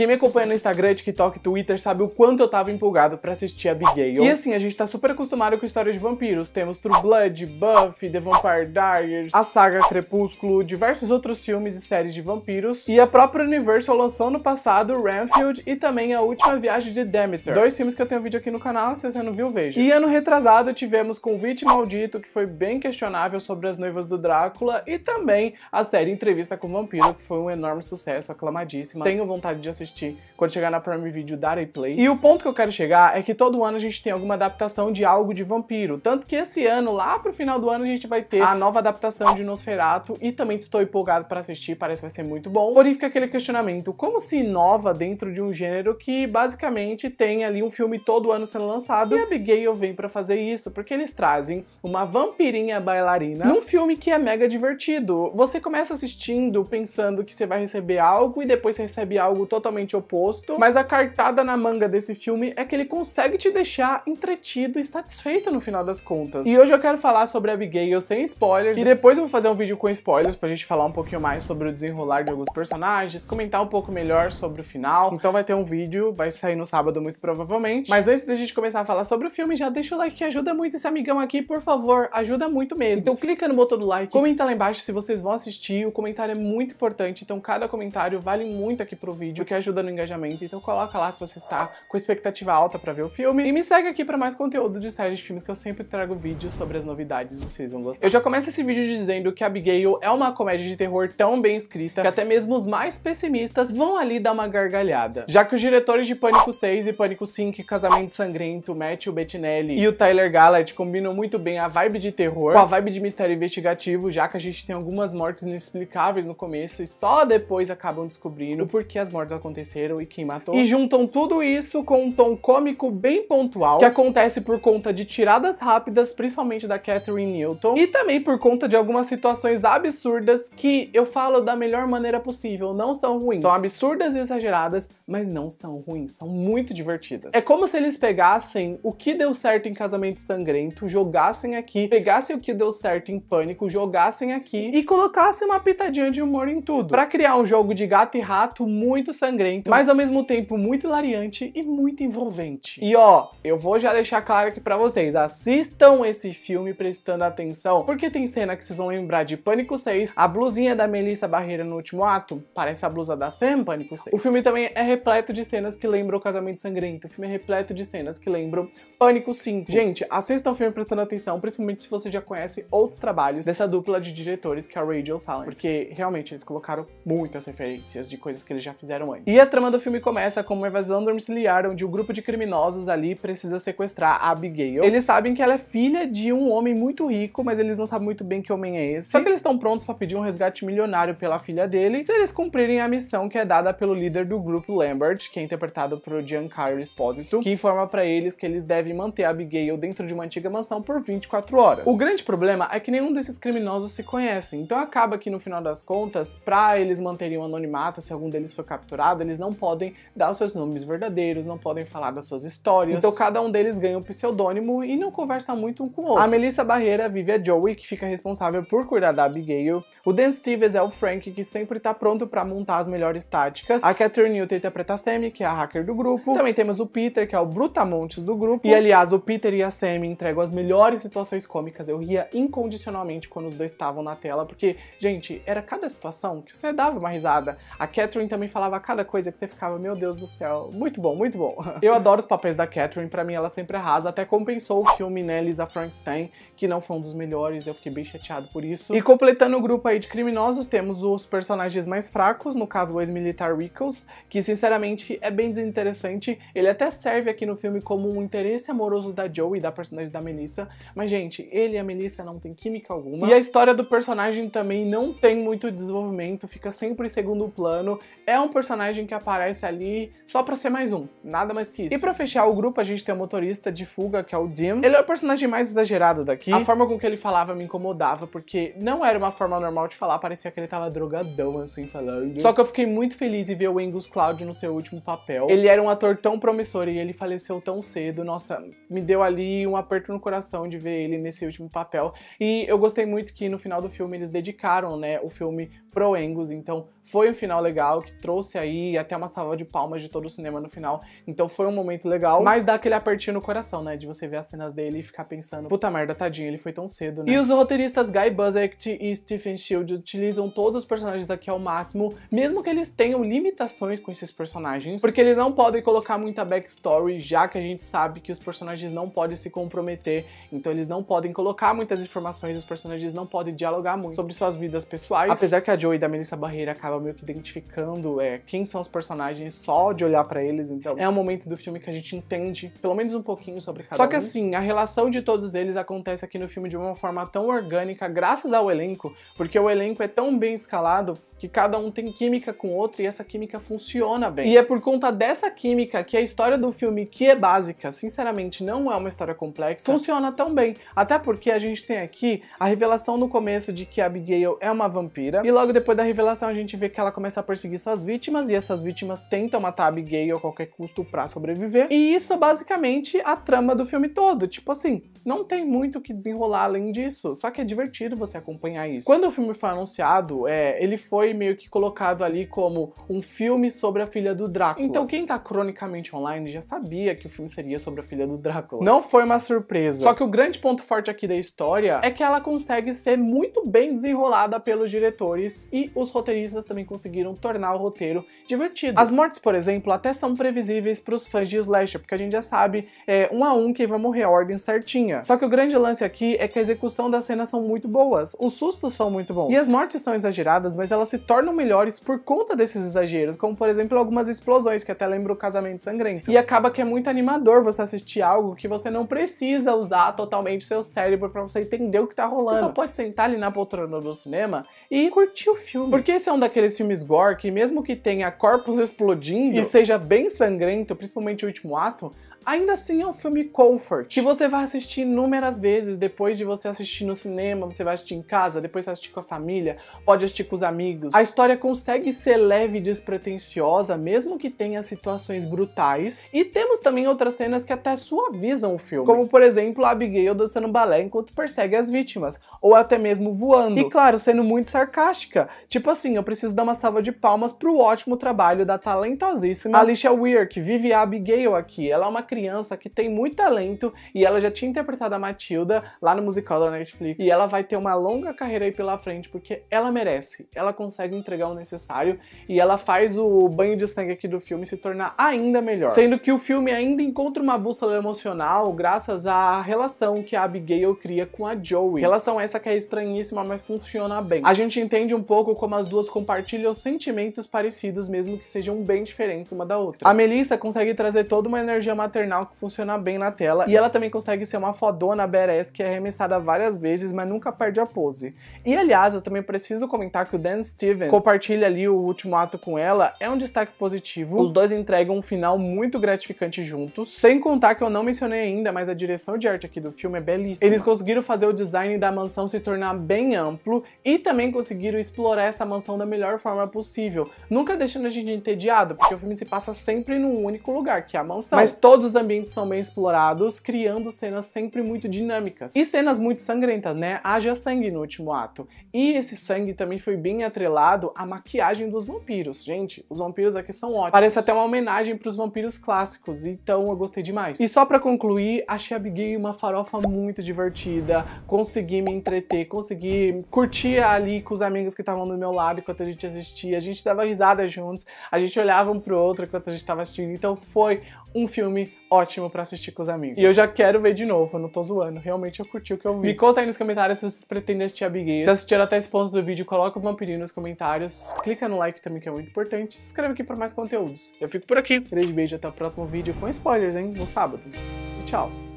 Quem me acompanha no Instagram, TikTok e Twitter sabe o quanto eu tava empolgado pra assistir Abigail. E assim, a gente tá super acostumado com histórias de vampiros. Temos True Blood, Buffy, The Vampire Diaries, a saga Crepúsculo, diversos outros filmes e séries de vampiros. E a própria Universal lançou no passado Renfield e também A Última Viagem de Demeter. Dois filmes que eu tenho vídeo aqui no canal, se você não viu, veja. E ano retrasado tivemos Convite Maldito, que foi bem questionável sobre as noivas do Drácula, e também a série Entrevista com o Vampiro, que foi um enorme sucesso, aclamadíssima. Tenho vontade de assistir assistir quando chegar na Prime Video darei play. E o ponto que eu quero chegar é que todo ano a gente tem alguma adaptação de algo de vampiro, tanto que esse ano, lá pro final do ano, a gente vai ter a nova adaptação de Nosferatu e também estou empolgado para assistir, parece que vai ser muito bom. Porém fica aquele questionamento, como se inova dentro de um gênero que basicamente tem ali um filme todo ano sendo lançado e a Abigail vem para fazer isso, porque eles trazem uma vampirinha bailarina num filme que é mega divertido. Você começa assistindo pensando que você vai receber algo e depois você recebe algo totalmente oposto, mas a cartada na manga desse filme é que ele consegue te deixar entretido e satisfeito no final das contas. E hoje eu quero falar sobre Abigail sem spoilers, e depois eu vou fazer um vídeo com spoilers pra gente falar um pouquinho mais sobre o desenrolar de alguns personagens, comentar um pouco melhor sobre o final. Então vai ter um vídeo, vai sair no sábado muito provavelmente. Mas antes da gente começar a falar sobre o filme, já deixa o like que ajuda muito esse amigão aqui, por favor, ajuda muito mesmo. Então clica no botão do like, comenta lá embaixo se vocês vão assistir, o comentário é muito importante, então cada comentário vale muito aqui pro vídeo, que ajuda no engajamento. Então coloca lá se você está com expectativa alta para ver o filme. E me segue aqui para mais conteúdo de séries de filmes que eu sempre trago vídeos sobre as novidades e vocês vão gostar. Eu já começo esse vídeo dizendo que Abigail é uma comédia de terror tão bem escrita que até mesmo os mais pessimistas vão ali dar uma gargalhada. Já que os diretores de Pânico 6 e Pânico 5, Casamento Sangrento, Matthew Bettinelli e o Tyler Gallagher combinam muito bem a vibe de terror com a vibe de mistério investigativo, já que a gente tem algumas mortes inexplicáveis no começo e só depois acabam descobrindo o porquê as mortes acontecem aconteceram e quem matou. E juntam tudo isso com um tom cômico bem pontual, que acontece por conta de tiradas rápidas, principalmente da Catherine Newton, e também por conta de algumas situações absurdas que eu falo da melhor maneira possível, não são ruins. São absurdas e exageradas, mas não são ruins, são muito divertidas. É como se eles pegassem o que deu certo em Casamento Sangrento, jogassem aqui, pegassem o que deu certo em Pânico, jogassem aqui e colocassem uma pitadinha de humor em tudo, para criar um jogo de gato e rato muito sangrento sangrento, mas ao mesmo tempo muito hilariante e muito envolvente. E ó, eu vou já deixar claro aqui pra vocês, assistam esse filme prestando atenção, porque tem cena que vocês vão lembrar de Pânico 6, a blusinha da Melissa Barreira no último ato, parece a blusa da Sam Pânico 6. O filme também é repleto de cenas que lembram o Casamento Sangrento, o filme é repleto de cenas que lembram Pânico 5. Gente, assistam o filme prestando atenção, principalmente se você já conhece outros trabalhos dessa dupla de diretores que é a Radio Silence, porque realmente eles colocaram muitas referências de coisas que eles já fizeram antes. E a trama do filme começa com uma evasão domiciliar onde o um grupo de criminosos ali precisa sequestrar a Abigail. Eles sabem que ela é filha de um homem muito rico, mas eles não sabem muito bem que homem é esse. Só que eles estão prontos para pedir um resgate milionário pela filha dele se eles cumprirem a missão que é dada pelo líder do grupo Lambert, que é interpretado por Giancarlo Esposito, que informa para eles que eles devem manter a Abigail dentro de uma antiga mansão por 24 horas. O grande problema é que nenhum desses criminosos se conhece, então acaba que no final das contas, para eles manterem o anonimato se algum deles for capturado, nada, eles não podem dar os seus nomes verdadeiros, não podem falar das suas histórias. Então cada um deles ganha um pseudônimo e não conversa muito um com o outro. A Melissa Barreira vive a Joey, que fica responsável por cuidar da Abigail. O Dan Stevens é o Frank, que sempre tá pronto para montar as melhores táticas. A Catherine Newton interpreta a Sammy, que é a hacker do grupo. Também temos o Peter, que é o brutamontes do grupo. E aliás, o Peter e a Sammy entregam as melhores situações cômicas. Eu ria incondicionalmente quando os dois estavam na tela, porque, gente, era cada situação que você dava uma risada. A Catherine também falava cada coisa que você ficava, meu Deus do céu. Muito bom, muito bom. Eu adoro os papéis da Catherine, pra mim ela sempre arrasa. Até compensou o filme, né, Lisa Frankenstein, que não foi um dos melhores, eu fiquei bem chateado por isso. E completando o grupo aí de criminosos, temos os personagens mais fracos, no caso o ex-militar Rickles, que sinceramente é bem desinteressante. Ele até serve aqui no filme como um interesse amoroso da Joe e da personagem da Melissa, mas gente, ele e a Melissa não tem química alguma. E a história do personagem também não tem muito desenvolvimento, fica sempre em segundo plano. É um personagem personagem que aparece ali só pra ser mais um, nada mais que isso. E pra fechar o grupo, a gente tem o motorista de fuga, que é o Dim. Ele é o personagem mais exagerado daqui. A forma com que ele falava me incomodava, porque não era uma forma normal de falar, parecia que ele tava drogadão, assim, falando. Só que eu fiquei muito feliz em ver o Angus Cloud no seu último papel. Ele era um ator tão promissor e ele faleceu tão cedo, nossa, me deu ali um aperto no coração de ver ele nesse último papel. E eu gostei muito que no final do filme eles dedicaram, né, o filme pro Angus, então foi um final legal que trouxe aí até uma salva de palmas de todo o cinema no final, então foi um momento legal, mas dá aquele apertinho no coração, né, de você ver as cenas dele e ficar pensando, puta merda, tadinho, ele foi tão cedo, né? E os roteiristas Guy Buzzett e Stephen Shield utilizam todos os personagens aqui ao máximo, mesmo que eles tenham limitações com esses personagens, porque eles não podem colocar muita backstory, já que a gente sabe que os personagens não podem se comprometer, então eles não podem colocar muitas informações, os personagens não podem dialogar muito sobre suas vidas pessoais, apesar que a Joey da Melissa Barreira acaba meio que identificando é, quem são os personagens só de olhar para eles, então é um momento do filme que a gente entende, pelo menos um pouquinho sobre cada Só que um. assim, a relação de todos eles acontece aqui no filme de uma forma tão orgânica, graças ao elenco, porque o elenco é tão bem escalado que cada um tem química com o outro e essa química funciona bem. E é por conta dessa química que a história do filme, que é básica, sinceramente não é uma história complexa, funciona tão bem. Até porque a gente tem aqui a revelação no começo de que a Abigail é uma vampira e logo logo depois da revelação, a gente vê que ela começa a perseguir suas vítimas e essas vítimas tentam matar a Abigail a qualquer custo pra sobreviver. E isso é basicamente a trama do filme todo. Tipo assim, não tem muito o que desenrolar além disso, só que é divertido você acompanhar isso. Quando o filme foi anunciado, é, ele foi meio que colocado ali como um filme sobre a filha do Drácula. Então quem tá cronicamente online já sabia que o filme seria sobre a filha do Drácula. Não foi uma surpresa. Só que o grande ponto forte aqui da história é que ela consegue ser muito bem desenrolada pelos diretores e os roteiristas também conseguiram tornar o roteiro divertido. As mortes, por exemplo, até são previsíveis para os fãs de slasher, porque a gente já sabe é, um a um quem vai morrer a ordem certinha. Só que o grande lance aqui é que a execução das cenas são muito boas, os sustos são muito bons. E as mortes são exageradas, mas elas se tornam melhores por conta desses exageros, como por exemplo algumas explosões, que até lembra o Casamento Sangrento. E acaba que é muito animador você assistir algo que você não precisa usar totalmente seu cérebro para você entender o que tá rolando. Você só pode sentar ali na poltrona do cinema e curtir o filme. Porque esse é um daqueles filmes gore que mesmo que tenha corpos explodindo e seja bem sangrento, principalmente o último ato, Ainda assim é um filme comfort, que você vai assistir inúmeras vezes depois de você assistir no cinema, você vai assistir em casa, depois você assistir com a família, pode assistir com os amigos. A história consegue ser leve e despretensiosa, mesmo que tenha situações brutais. E temos também outras cenas que até suavizam o filme, como por exemplo a Abigail dançando balé enquanto persegue as vítimas, ou até mesmo voando. E claro, sendo muito sarcástica. Tipo assim, eu preciso dar uma salva de palmas pro ótimo trabalho da talentosíssima Alicia Weir, que vive a Abigail aqui. Ela é uma criança que tem muito talento e ela já tinha interpretado a Matilda lá no musical da Netflix. E ela vai ter uma longa carreira aí pela frente porque ela merece, ela consegue entregar o necessário e ela faz o banho de sangue aqui do filme se tornar ainda melhor. Sendo que o filme ainda encontra uma bússola emocional graças à relação que a Abigail cria com a Joey. Relação essa que é estranhíssima, mas funciona bem. A gente entende um pouco como as duas compartilham sentimentos parecidos, mesmo que sejam bem diferentes uma da outra. A Melissa consegue trazer toda uma energia maternal maternal que funciona bem na tela e ela também consegue ser uma fodona badass que é arremessada várias vezes, mas nunca perde a pose. E aliás, eu também preciso comentar que o Dan Stevens compartilha ali o último ato com ela, é um destaque positivo. Os dois entregam um final muito gratificante juntos, sem contar que eu não mencionei ainda, mas a direção de arte aqui do filme é belíssima. Eles conseguiram fazer o design da mansão se tornar bem amplo e também conseguiram explorar essa mansão da melhor forma possível, nunca deixando a gente entediado, porque o filme se passa sempre num único lugar, que é a mansão. Mas todos os ambientes são bem explorados, criando cenas sempre muito dinâmicas. E cenas muito sangrentas, né? Haja sangue no último ato. E esse sangue também foi bem atrelado à maquiagem dos vampiros. Gente, os vampiros aqui são ótimos. Parece até uma homenagem para os vampiros clássicos, então eu gostei demais. E só para concluir, achei a Big uma farofa muito divertida, consegui me entreter, consegui curtir ali com os amigos que estavam do meu lado enquanto a gente assistia, a gente dava risada juntos, a gente olhava um pro outro enquanto a gente estava assistindo, então foi um filme ótimo para assistir com os amigos. E eu já quero ver de novo, eu não tô zoando. Realmente eu curti o que eu vi. Me conta aí nos comentários se vocês pretendem assistir a Abigail. Se assistiram até esse ponto do vídeo, coloca o vampirinho nos comentários. Clica no like também, que é muito importante. Se inscreve aqui para mais conteúdos. Eu fico por aqui. Grande beijo, até o próximo vídeo com spoilers, hein? No sábado. E tchau.